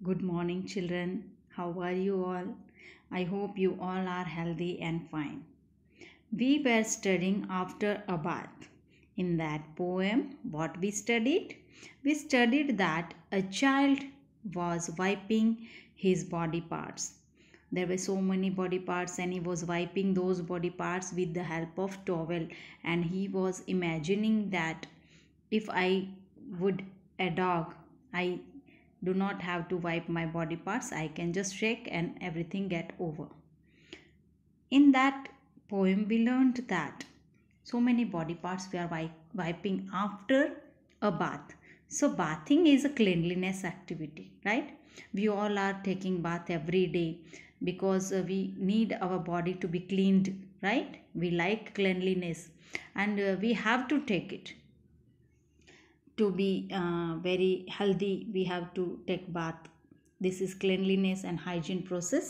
Good morning, children. How are you all? I hope you all are healthy and fine. We were studying after a bath. In that poem, what we studied? We studied that a child was wiping his body parts. There were so many body parts, and he was wiping those body parts with the help of towel. And he was imagining that if I would a dog, I do not have to wipe my body parts i can just shake and everything get over in that poem we learned that so many body parts we are wiping after a bath so bathing is a cleanliness activity right we all are taking bath every day because we need our body to be cleaned right we like cleanliness and uh, we have to take it to be uh, very healthy we have to take bath this is cleanliness and hygiene process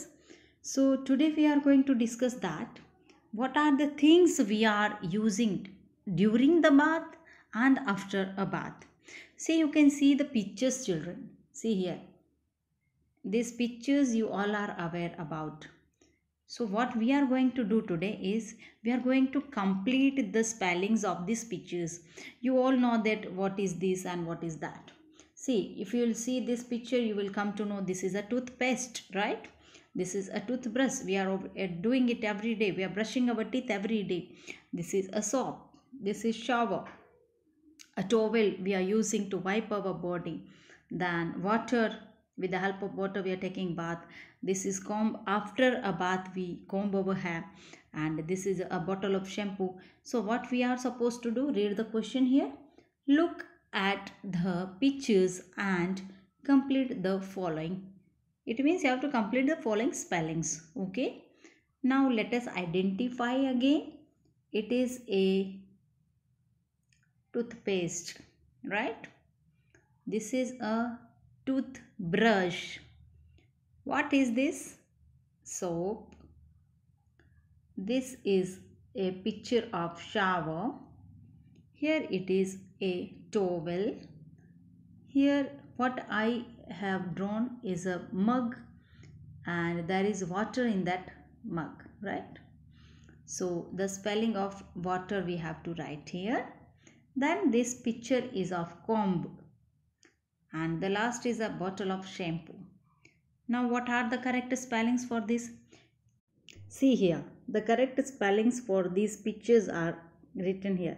so today we are going to discuss that what are the things we are using during the bath and after a bath see you can see the pictures children see here these pictures you all are aware about so what we are going to do today is we are going to complete the spellings of these pictures. You all know that what is this and what is that. See, if you will see this picture, you will come to know this is a toothpaste, right? This is a toothbrush. We are eh, doing it every day. We are brushing our teeth every day. This is a soap. This is shower. A towel we are using to wipe our body. Then water, with the help of water we are taking bath this is comb after a bath we comb our hair and this is a bottle of shampoo so what we are supposed to do read the question here look at the pictures and complete the following it means you have to complete the following spellings okay now let us identify again it is a toothpaste right this is a toothbrush what is this soap this is a picture of shower here it is a towel here what i have drawn is a mug and there is water in that mug right so the spelling of water we have to write here then this picture is of comb and the last is a bottle of shampoo. Now what are the correct spellings for this? See here, the correct spellings for these pictures are written here.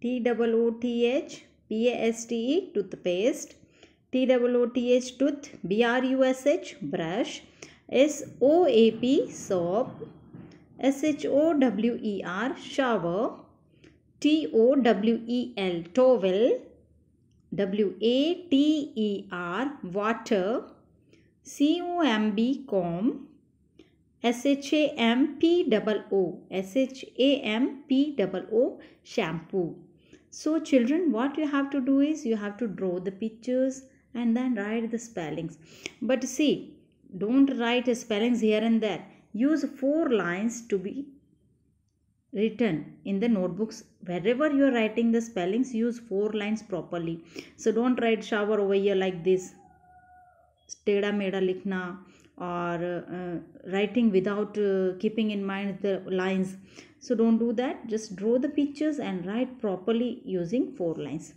T-O-O-T-H P-A-S-T-E toothpaste T-O-O-T-H tooth B-R-U-S-H brush S-O-A-P soap S-H-O-W-E-R shower T-O-W-E-L towel W A T E R water C O M B com S H A M P double O S H A M P double O shampoo. So children what you have to do is you have to draw the pictures and then write the spellings. But see don't write spellings here and there. Use four lines to be written in the notebooks wherever you are writing the spellings use four lines properly so don't write shower over here like this टेढ़ा मेढ़ा or uh, writing without uh, keeping in mind the lines. So don't do that. Just draw the pictures and write properly using four lines.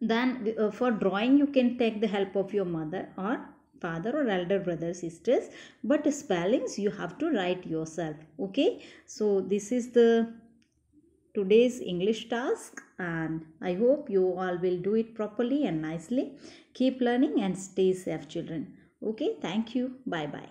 then uh, for drawing you can take the help of your mother or father or elder brother sisters but spellings you have to write yourself okay so this is the today's english task and i hope you all will do it properly and nicely keep learning and stay safe children okay thank you bye bye